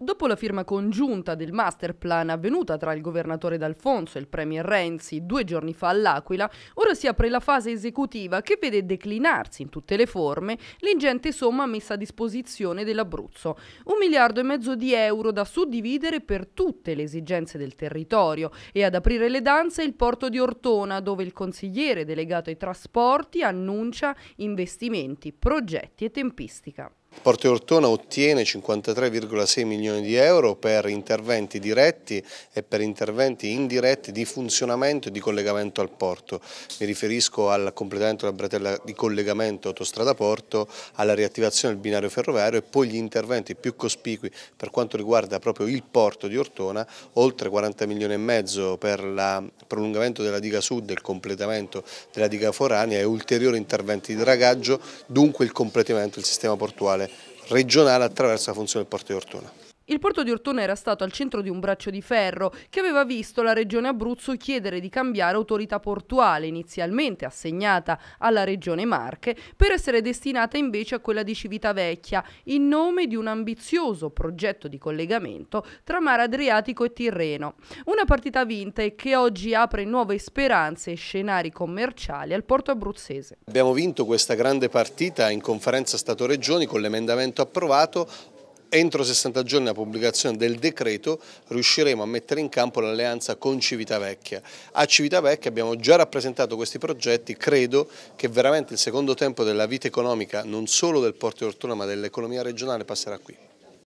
Dopo la firma congiunta del master plan avvenuta tra il governatore D'Alfonso e il premier Renzi due giorni fa all'Aquila, ora si apre la fase esecutiva che vede declinarsi in tutte le forme l'ingente somma messa a disposizione dell'Abruzzo. Un miliardo e mezzo di euro da suddividere per tutte le esigenze del territorio e ad aprire le danze il porto di Ortona dove il consigliere delegato ai trasporti annuncia investimenti, progetti e tempistica. Porto Ortona ottiene 53,6 milioni di euro per interventi diretti e per interventi indiretti di funzionamento e di collegamento al porto. Mi riferisco al completamento della bretella di collegamento autostrada porto, alla riattivazione del binario ferroviario e poi gli interventi più cospicui per quanto riguarda proprio il porto di Ortona, oltre 40 milioni e mezzo per il prolungamento della diga sud e il completamento della diga forania e ulteriori interventi di dragaggio, dunque il completamento del sistema portuale regionale attraverso la funzione del Porto di Ortona. Il porto di Ortona era stato al centro di un braccio di ferro che aveva visto la regione Abruzzo chiedere di cambiare autorità portuale, inizialmente assegnata alla regione Marche, per essere destinata invece a quella di Civitavecchia, in nome di un ambizioso progetto di collegamento tra mare Adriatico e Tirreno. Una partita vinta e che oggi apre nuove speranze e scenari commerciali al porto abruzzese. Abbiamo vinto questa grande partita in conferenza Stato-Regioni con l'emendamento approvato, entro 60 giorni dalla pubblicazione del decreto riusciremo a mettere in campo l'alleanza con Civitavecchia. A Civitavecchia abbiamo già rappresentato questi progetti, credo che veramente il secondo tempo della vita economica non solo del Porto di Ortona ma dell'economia regionale passerà qui.